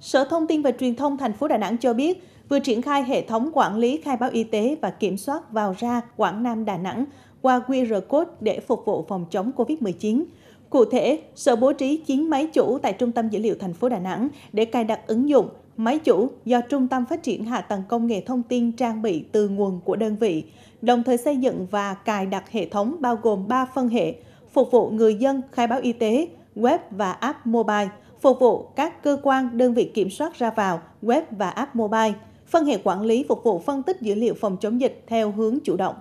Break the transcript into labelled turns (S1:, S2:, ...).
S1: Sở Thông tin và Truyền thông thành phố Đà Nẵng cho biết, vừa triển khai hệ thống quản lý khai báo y tế và kiểm soát vào ra Quảng Nam Đà Nẵng qua QR code để phục vụ phòng chống COVID-19. Cụ thể, Sở bố trí 9 máy chủ tại Trung tâm Dữ liệu thành phố Đà Nẵng để cài đặt ứng dụng máy chủ do Trung tâm Phát triển Hạ tầng Công nghệ Thông tin trang bị từ nguồn của đơn vị, đồng thời xây dựng và cài đặt hệ thống bao gồm 3 phân hệ, phục vụ người dân khai báo y tế, web và app mobile – phục vụ các cơ quan, đơn vị kiểm soát ra vào, web và app mobile, phân hệ quản lý phục vụ phân tích dữ liệu phòng chống dịch theo hướng chủ động.